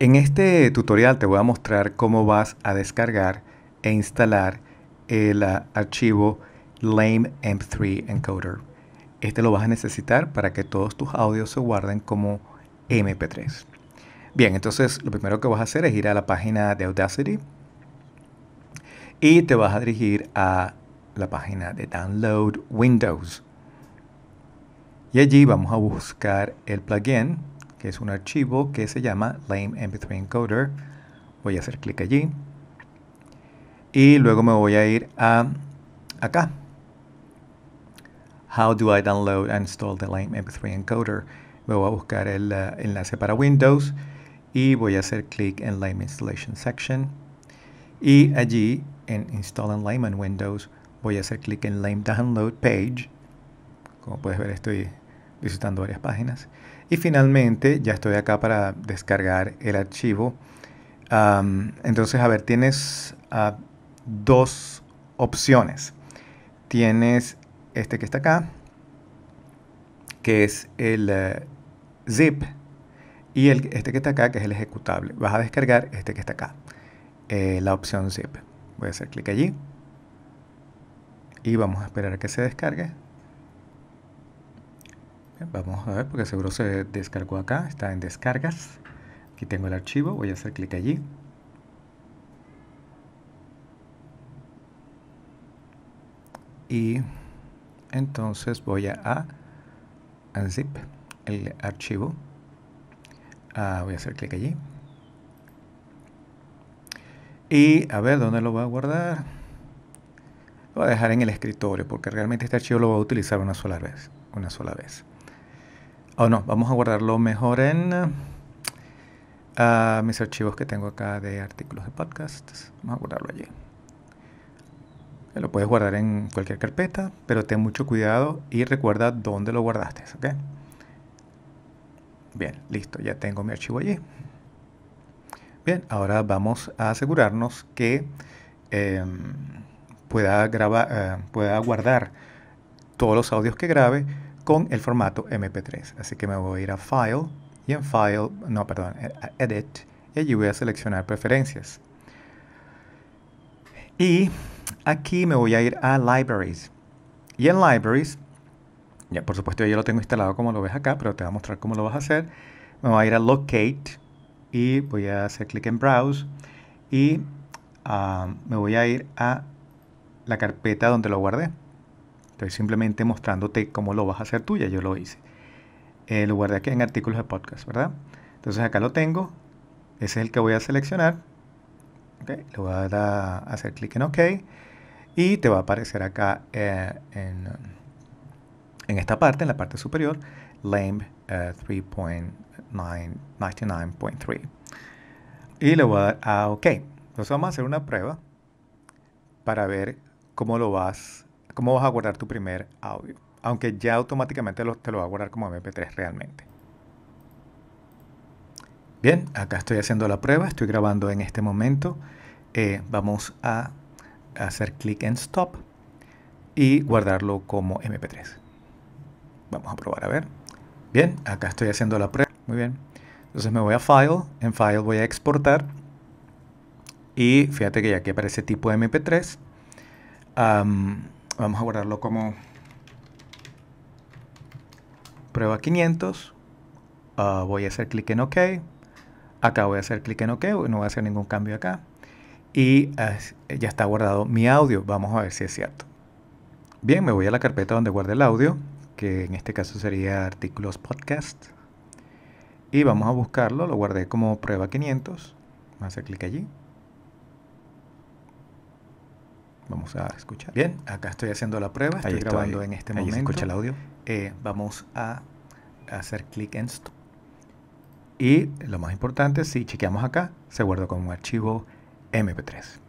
En este tutorial te voy a mostrar cómo vas a descargar e instalar el archivo Lame M3 Encoder. Este lo vas a necesitar para que todos tus audios se guarden como MP3. Bien, entonces lo primero que vas a hacer es ir a la página de Audacity y te vas a dirigir a la página de Download Windows. Y allí vamos a buscar el plugin que es un archivo que se llama Lame MP3 Encoder. Voy a hacer clic allí. Y luego me voy a ir a acá. How do I download and install the Lame MP3 Encoder? Me voy a buscar el eh, enlace para Windows y voy a hacer clic en LAME Installation Section. Y allí en Install and LAME en Windows voy a hacer clic en LAME Download Page. Como puedes ver estoy visitando varias páginas. Y finalmente ya estoy acá para descargar el archivo. entonces, a ver, tienes ah, dos opciones. Tienes este que está acá, que es el eh, zip, y el, este que está acá, que es el ejecutable. Vas a descargar este que está acá, eh, la opción zip. Voy a hacer clic allí y vamos a esperar a que se descargue. Vamos a ver, porque seguro se descargó acá. Está en descargas. Aquí tengo el archivo. Voy a hacer clic allí. Y entonces voy a unzip el archivo. Ah, voy a hacer clic allí. Y a ver, ¿dónde lo voy a guardar? Lo voy a dejar en el escritorio porque realmente este archivo lo voy a utilizar una sola vez. Una sola vez oh, no, vamos a guardarlo mejor en eh, ah, mis archivos que tengo acá de artículos de podcasts. Vamos a guardarlo allí. Lo puedes guardar en cualquier carpeta, pero ten mucho cuidado y recuerda dónde lo guardaste, Bien, listo, ya tengo mi archivo allí. Bien, ahora vamos a asegurarnos que em, pueda, eh, pueda guardar todos los audios que grabe con el formato MP3. Así que me voy a ir a File y en File, no, perdón, eh, Edit y allí voy a seleccionar Preferencias. Y aquí me voy a ir a Libraries. Y en Libraries, ya por supuesto yo lo tengo instalado como lo ves acá, pero te voy a mostrar cómo lo vas a hacer. Me voy a ir a Locate y voy a hacer clic en Browse y ah, me voy a ir a la carpeta donde lo guardé. Estoy simplemente mostrándote cómo lo vas a hacer tuya. Yo lo hice. Eh, lo guardé aquí en artículos de podcast, ¿verdad? Entonces acá lo tengo. Ese es el que voy a seleccionar. Le voy a dar a hacer clic en OK. Y te va a aparecer acá eh, en, esta parte, en la parte superior, Lame eh, 3.99.3. Y le voy a dar a OK. Entonces vamos a hacer una prueba para ver cómo lo vas cómo vas a guardar tu primer audio, aunque ya automáticamente te lo va a guardar como MP3 realmente. Bien, acá estoy haciendo la prueba, estoy grabando en este momento. Eh, vamos a hacer clic en stop y guardarlo como MP3. Vamos a probar a ver. Bien, acá estoy haciendo la prueba. Muy bien. Entonces me voy a File, en File voy a exportar y fíjate que ya que aparece tipo MP3. Vamos a guardarlo como prueba 500. Ah, voy a hacer clic en OK. Acá voy a hacer clic en OK. No voy a hacer ningún cambio acá. Y ah, ya está guardado mi audio. Vamos a ver si es cierto. Bien, me voy a la carpeta donde guardé el audio, que en este caso sería artículos podcast. Y vamos a buscarlo. Lo guardé como prueba 500. Vamos a hacer clic allí. Vamos a escuchar. Bien, acá estoy haciendo la prueba, estoy, grabando en este momento. escucha el audio. Eh, vamos a hacer clic en stop. Y lo más importante, si chequeamos acá, se guarda como un archivo MP3.